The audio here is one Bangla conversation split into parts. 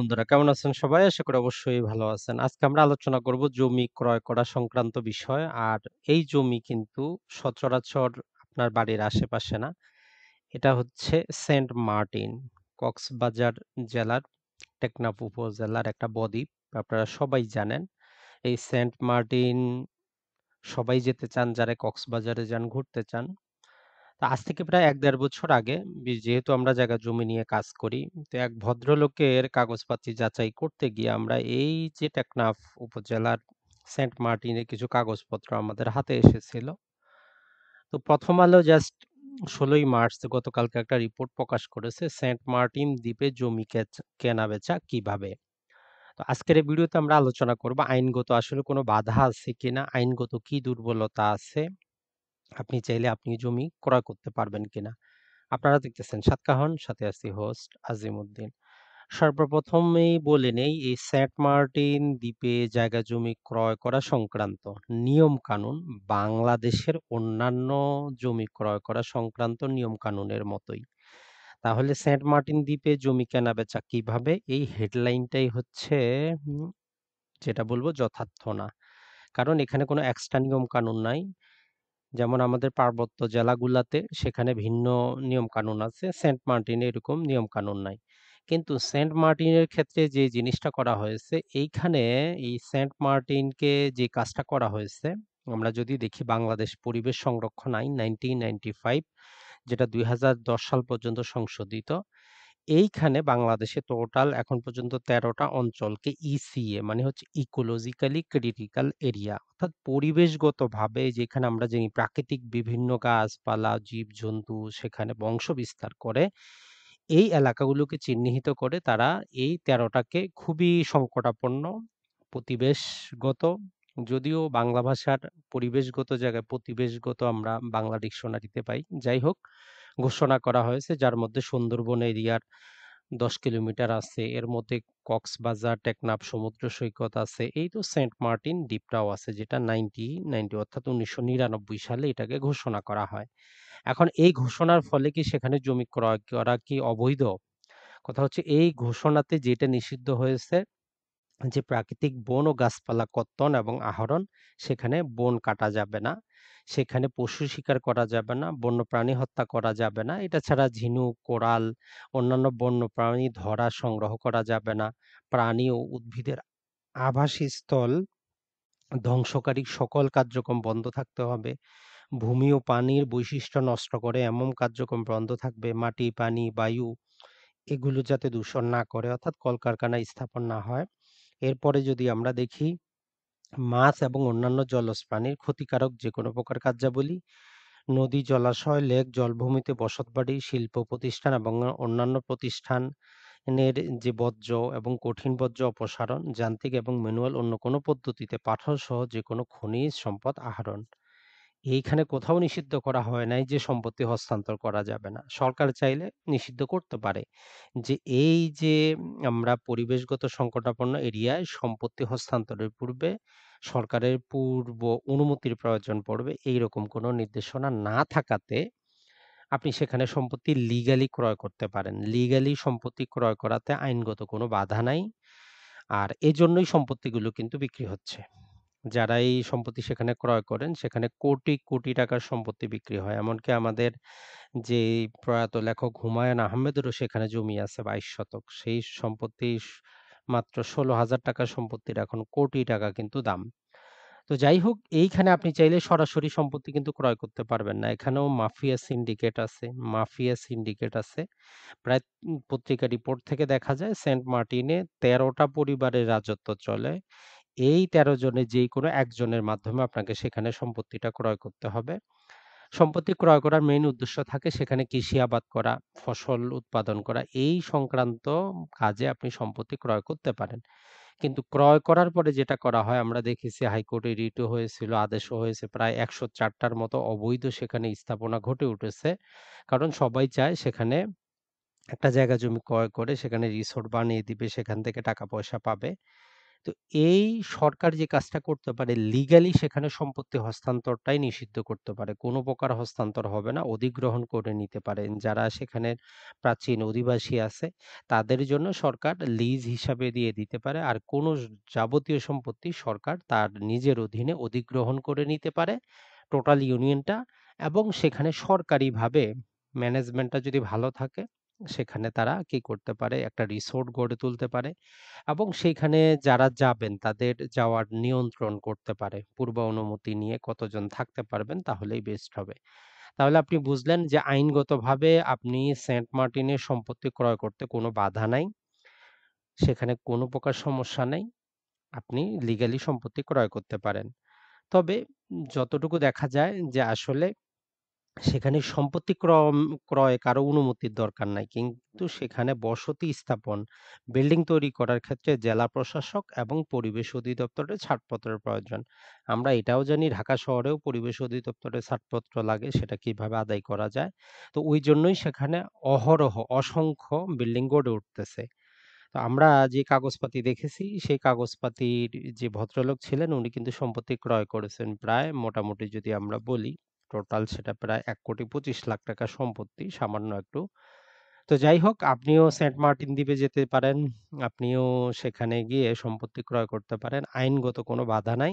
বন্ধুরা কেমন আছেন সবাই আশা করি অবশ্যই ভালো আছেন আজকে আমরা আলোচনা করব জমি ক্রয় করা সংক্রান্ত বিষয় আর এই জমি কিন্তু সচরাচর আপনার বাড়ির আশেপাশে না এটা হচ্ছে সেন্ট মার্টিন কক্সবাজার জেলার টেকনাফ উপজেলার একটা বদ্বীপ আপনারা সবাই জানেন এই সেন্ট মার্টিন সবাই যেতে চান যারা কক্সবাজারে যান ঘুরতে চান তা আজ থেকে প্রায় এক দেড় বছর আগে যেহেতু আমরা জায়গা জমি নিয়ে কাজ করি তো এক ভদ্রলোকের কাগজপাতি যাচাই করতে গিয়ে আমরা এই যে টেকনাফ উপজেলার সেন্ট মার্টিনের কিছু কাগজপত্র আমাদের হাতে এসেছিল তো প্রথম আলো জাস্ট ষোলোই মার্চ গতকালকে একটা রিপোর্ট প্রকাশ করেছে সেন্ট মার্টিন দ্বীপে জমি কেনা বেচা কিভাবে তো আজকের এই ভিডিওতে আমরা আলোচনা করব আইনগত আসলে কোনো বাধা আছে কিনা আইনগত কি দুর্বলতা আছে আপনি চাইলে আপনি জমি ক্রয় করতে পারবেন কিনা আপনারা দেখতেছেন সাতকাহন সাথে আছি হোস্ট আজিমুদ্দিন সর্বপ্রথমেই বলে নেই এই স্যাট মার্টিন দ্বীপে জায়গা জমি ক্রয় করা সংক্রান্ত নিয়ম কানুন বাংলাদেশের অন্যান্য জমি ক্রয় করা সংক্রান্ত নিয়ম কানুনের মতোই তাহলে সেন্ট মার্টিন দ্বীপে জমি কেনা বেচা কিভাবে এই হেডলাইনটাই হচ্ছে যেটা বলবো যথার্থ না কারণ এখানে কোনো এক্সট্রা নিয়ম কানুন নাই যেমন আমাদের পার্বত্য জেলাগুলাতে সেখানে ভিন্ন নিয়ম কানুন আছে সেন্ট মার্টিনে এরকম নিয়ম কানুন নাই কিন্তু সেন্ট মার্টিনের ক্ষেত্রে যে জিনিসটা করা হয়েছে এইখানে এই সেন্ট মার্টিনকে যে কাজটা করা হয়েছে আমরা যদি দেখি বাংলাদেশ পরিবেশ সংরক্ষণ আইন নাইনটিন নাইনটি ফাইভ যেটা দুই সাল পর্যন্ত সংশোধিত এইখানে বাংলাদেশে টোটাল এখন পর্যন্ত তেরোটা অঞ্চলকে ইসিএ e মানে হচ্ছে ইকোলজিক্যালি ক্রিটিক্যাল এরিয়া অর্থাৎ পরিবেশগতভাবে যেখানে আমরা জানি প্রাকৃতিক বিভিন্ন গাছপালা জীবজন্তু সেখানে বংশ বিস্তার করে এই এলাকাগুলোকে চিহ্নিত করে তারা এই তেরোটাকে খুবই সংকটাপন্ন প্রতিবেশগত যদিও বাংলা ভাষার পরিবেশগত জায়গায় প্রতিবেশগত আমরা বাংলা ডিকশনারিতে পাই যাই হোক ঘোষণা করা হয়েছে যার মধ্যে সুন্দরবন এরিয়ার দশ কিলোমিটার আছে এর মধ্যে কক্সবাজার টেকনাফ সমুদ্র সৈকত আছে এই তো সেন্ট মার্টিন দ্বীপটাও আছে যেটা নাইনটি নাইনটি অর্থাৎ উনিশশো নিরানব্বই সালে এটাকে ঘোষণা করা হয় এখন এই ঘোষণার ফলে কি সেখানে জমি ক্রয় করা কি অবৈধ কথা হচ্ছে এই ঘোষণাতে যেটা নিষিদ্ধ হয়েছে যে প্রাকৃতিক বন ও গাছপালা কর্তন এবং আহরণ সেখানে বন কাটা যাবে না সেখানে পশু শিকার করা যাবে না, বন্য প্রাণী হত্যা করা যাবে না। এটা ছাড়া ঝিনুক, কোরাল, অন্যান্য বন্য প্রাণী ধরা, সংগ্রহ করা যাবে না। প্রাণী ও উদ্ভিদের আবাসস্থল ধ্বংসকারী সকল কার্যক্রম বন্ধ থাকতে হবে। ভূমি ও পানির বৈশিষ্ট্য নষ্ট করে এমন কার্যক্রম বন্ধ থাকবে। মাটি, পানি, বায়ু এগুলো যাতে দূষণ না করে অর্থাৎ কলকারখানা স্থাপন না হয়। এরপরে যদি আমরা দেখি মাছ এবং অন্যান্য জলজ প্রাণীর ক্ষতিকারক যে কোনো প্রকার কার্যাবলী নদী জলাশয় লেক জলভূমিতে বসতবাড়ি শিল্প প্রতিষ্ঠান এবং অন্যান্য প্রতিষ্ঠানের যে বর্জ্য এবং কঠিন বর্জ্য অপসারণ যান্ত্রিক এবং ম্যানুয়াল অন্য কোনো পদ্ধতিতে পাথর সহ যে কোনো খনিজ সম্পদ আহরণ এইখানে কোথাও নিষিদ্ধ করা হয় নাই যে সম্পত্তি হস্তান্তর করা যাবে না। সরকার চাইলে নিষিদ্ধ করতে পারে। যে এই যে আমরা পরিবেশগত সংকটাপন্ন এরিয়ায় সম্পত্তি হস্তান্তরের পূর্বে সরকারের পূর্ব অনুমতির প্রয়োজন পড়বে এই রকম কোনো নির্দেশনা না থাকাতে আপনি সেখানে সম্পত্তি লিগালি ক্রয় করতে পারেন। লিগ্যালি সম্পত্তি ক্রয় করাতে আইনগত কোনো বাধা নাই। আর এজন্যই সম্পত্তিগুলো কিন্তু বিক্রি হচ্ছে। যারা এই সম্পত্তি সেখানে ক্রয় করেন সেখানে কোটি কোটি টাকার সম্পত্তি বিক্রি হয় এমনকি আমাদের যে প্রয়াত লেখক হুমায়ুন আহমেদেরও সেখানে জমি আছে বাইশ শতক সেই সম্পত্তি মাত্র ষোলো হাজার টাকা সম্পত্তির এখন কোটি টাকা কিন্তু দাম তো যাই হোক এইখানে আপনি চাইলে সরাসরি সম্পত্তি কিন্তু ক্রয় করতে পারবেন না এখানেও মাফিয়া সিন্ডিকেট আছে মাফিয়া সিন্ডিকেট আছে প্রায় পত্রিকা রিপোর্ট থেকে দেখা যায় সেন্ট মার্টিনে তেরোটা পরিবারের রাজত্ব চলে এই ১৩ জনের যেই কোনো একজনের মাধ্যমে আপনাকে সেখানে সম্পত্তিটা ক্রয় করতে হবে সম্পত্তি ক্রয় করার মেইন উদ্দেশ্য থাকে সেখানে কৃষি আবাদ করা ফসল উৎপাদন করা এই সংক্রান্ত কাজে আপনি সম্পত্তি ক্রয় করতে পারেন কিন্তু ক্রয় করার পরে যেটা করা হয় আমরা দেখেছি হাইকোর্টে রিটও হয়েছিল আদেশও হয়েছে প্রায় একশো চারটার মতো অবৈধ সেখানে স্থাপনা ঘটে উঠেছে কারণ সবাই চায় সেখানে একটা জায়গা জমি ক্রয় করে সেখানে রিসোর্ট বানিয়ে দিবে সেখান থেকে টাকা পয়সা পাবে তো এই সরকার যে কাজটা করতে পারে লিগালি সেখানে সম্পত্তি হস্তান্তরটাই নিষিদ্ধ করতে পারে কোনো প্রকার হস্তান্তর হবে না অধিগ্রহণ করে নিতে পারেন যারা সেখানে প্রাচীন অধিবাসী আছে তাদের জন্য সরকার লিজ হিসাবে দিয়ে দিতে পারে আর কোনো যাবতীয় সম্পত্তি সরকার তার নিজের অধীনে অধিগ্রহণ করে নিতে পারে টোটাল ইউনিয়নটা এবং সেখানে সরকারিভাবে ম্যানেজমেন্টটা যদি ভালো থাকে সেখানে তারা কি করতে পারে একটা রিসোর্ট গড়ে তুলতে পারে এবং সেইখানে যারা যাবেন তাদের যাওয়ার নিয়ন্ত্রণ করতে পারে পূর্ব অনুমতি নিয়ে কতজন থাকতে পারবেন তাহলেই বেস্ট হবে তাহলে আপনি বুঝলেন যে আইনগতভাবে আপনি সেন্ট মার্টিনের সম্পত্তি ক্রয় করতে কোনো বাধা নাই সেখানে কোনো প্রকার সমস্যা নেই আপনি লিগ্যালি সম্পত্তি ক্রয় করতে পারেন তবে যতটুকু দেখা যায় যে আসলে সেখানে সম্পত্তি ক্রয় কারো অনুমতির দরকার নাই। কিন্তু সেখানে বসতি স্থাপন, বিল্ডিং তৈরি করার ক্ষেত্রে জেলা প্রশাসক এবং পরিবেশ অধিদপ্তরের ছাড়পত্রের প্রয়োজন। আমরা এটাও জানি ঢাকা শহরেও পরিবেশ অধিদপ্তরের ছাড়পত্র লাগে সেটা কিভাবে আদায় করা যায়। তো ওই জন্যই সেখানে অহরহ অসংখ্য বিল্ডিং গড়ে উঠতেছে। তো আমরা যে কাগজপাতি দেখেছি সেই কাগজপাতির যে ভদ্রলোক ছিলেন উনি কিন্তু সম্পত্তি ক্রয় করেছেন প্রায় মোটামুটি যদি আমরা বলি টোটাল সেটা প্রায় এক কোটি পঁচিশ লাখ টাকা সম্পত্তি সামান্য একটু তো যাই হোক আপনিও সেন্ট মার্টিন দ্বীপে যেতে পারেন আপনিও সেখানে গিয়ে সম্পত্তি ক্রয় করতে পারেন আইনগত কোনো বাধা নাই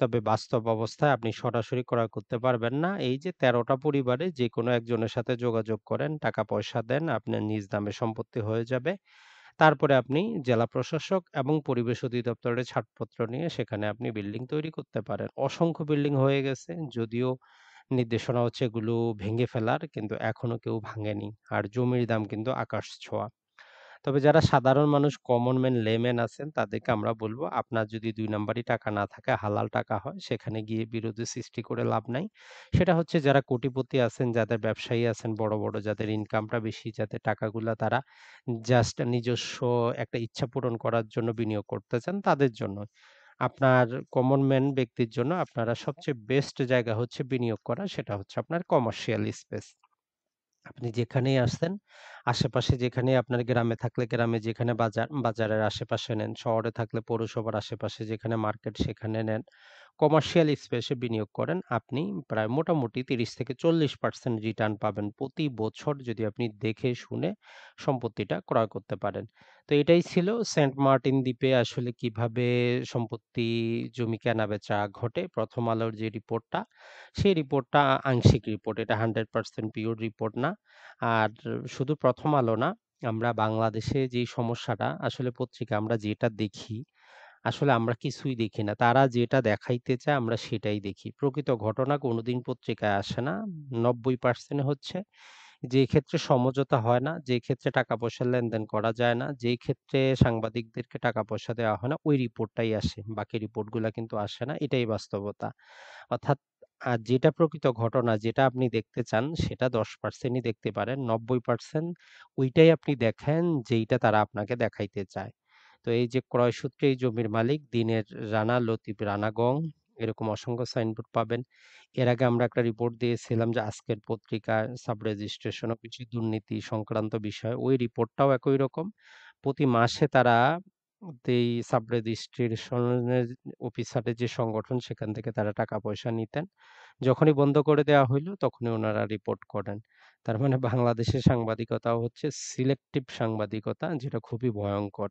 তবে বাস্তব অবস্থায় আপনি সরাসরি ক্রয় করতে পারবেন না এই যে তেরোটা পরিবারে যে কোনো একজনের সাথে যোগাযোগ করেন টাকা পয়সা দেন আপনার নিজ দামে সম্পত্তি হয়ে যাবে তারপরে আপনি জেলা প্রশাসক এবং পরিবেশ অধিদপ্তরের ছাড়পত্র নিয়ে সেখানে আপনি বিল্ডিং তৈরি করতে পারেন অসংখ্য বিল্ডিং হয়ে গেছে যদিও নির্দেশনা হচ্ছে এগুলো ভেঙে ফেলার কিন্তু এখনো কেউ ভাঙেনি আর জমির দাম কিন্তু আকাশ ছোঁয়া তবে যারা সাধারণ মানুষ কমন ম্যান লেম্যান আছেন তাদেরকে আমরা বলবো আপনার যদি দুই নাম্বারই টাকা না থাকে হালাল টাকা হয় সেখানে গিয়ে বিরোধী সৃষ্টি করে লাভ নাই সেটা হচ্ছে যারা কোটিপতি আছেন যাদের ব্যবসায়ী আছেন বড় বড় যাদের ইনকামটা বেশি যাদের টাকাগুলো তারা জাস্ট নিজস্ব একটা ইচ্ছা পূরণ করার জন্য বিনিয়োগ করতে চান তাদের জন্য আপনার কমন ম্যান ব্যক্তির জন্য আপনারা সবচেয়ে বেস্ট জায়গা হচ্ছে বিনিয়োগ করা সেটা হচ্ছে আপনার কমার্শিয়াল স্পেস আপনি যেখানেই আসতেন আশেপাশে যেখানে আপনার গ্রামে থাকলে গ্রামে যেখানে বাজার বাজারের আশেপাশে নেন শহরে থাকলে পৌরসভার আশেপাশে যেখানে মার্কেট সেখানে নেন কমার্শিয়াল স্পেসে বিনিয়োগ করেন আপনি প্রায় মোটামুটি তিরিশ থেকে চল্লিশ পার্সেন্ট রিটার্ন পাবেন প্রতি বছর যদি আপনি দেখে শুনে সম্পত্তিটা ক্রয় করতে পারেন তো এটাই ছিল সেন্ট মার্টিন দ্বীপে আসলে কিভাবে সম্পত্তি জমি কেনা বেচা ঘটে প্রথম আলোর যে রিপোর্টটা সেই রিপোর্টটা আংশিক রিপোর্ট এটা হান্ড্রেড পার্সেন্ট পিওর রিপোর্ট না আর শুধু প্রথম আলো না আমরা বাংলাদেশে যে সমস্যাটা আসলে পত্রিকা আমরা যেটা দেখি আসলে আমরা কিছুই দেখি না। তারা যেটা দেখাইতে চায় আমরা সেটাই দেখি। প্রকৃত ঘটনা কোনোদিন পত্রিকায় আসে না। নব্বই পার্সেন্ট হচ্ছে যে ক্ষেত্রে সমঝোতা হয় না, যে ক্ষেত্রে টাকা-পয়সার লেনদেন করা যায় না, যেই ক্ষেত্রে সাংবাদিকদেরকে টাকা-পয়সা দেওয়া হয় না, ওই রিপোর্টটাই আসে। বাকি রিপোর্টগুলো কিন্তু আসে না। এটাই বাস্তবতা। অর্থাৎ আর যেটা প্রকৃত ঘটনা, যেটা আপনি দেখতে চান সেটা দশ পার্সেন্টই দেখতে পারেন। নব্বই পার্সেন্ট ওইটাই আপনি দেখেন যেইটা তারা আপনাকে দেখাইতে চায়। তো এই যে ক্রয় সূত্রে এই জমির মালিক দিনের রানা লতিফ রানাগং এরকম অসংখ্য সাইনবোর্ড পাবেন এর আগে আমরা একটা রিপোর্ট দিয়েছিলাম যে আজকের পত্রিকা সাব রেজিস্ট্রেশন কিছু দুর্নীতি সংক্রান্ত বিষয় ওই রিপোর্টটাও একই রকম প্রতি মাসে তারা এই সাব রেজিস্ট্রেশনের অফিসারের যে সংগঠন সেখান থেকে তারা টাকা পয়সা নিতেন যখনই বন্ধ করে দেওয়া হইলো তখনই ওনারা রিপোর্ট করেন তার মানে বাংলাদেশের সাংবাদিকতা হচ্ছে সিলেক্টিভ সাংবাদিকতা যেটা খুবই ভয়ঙ্কর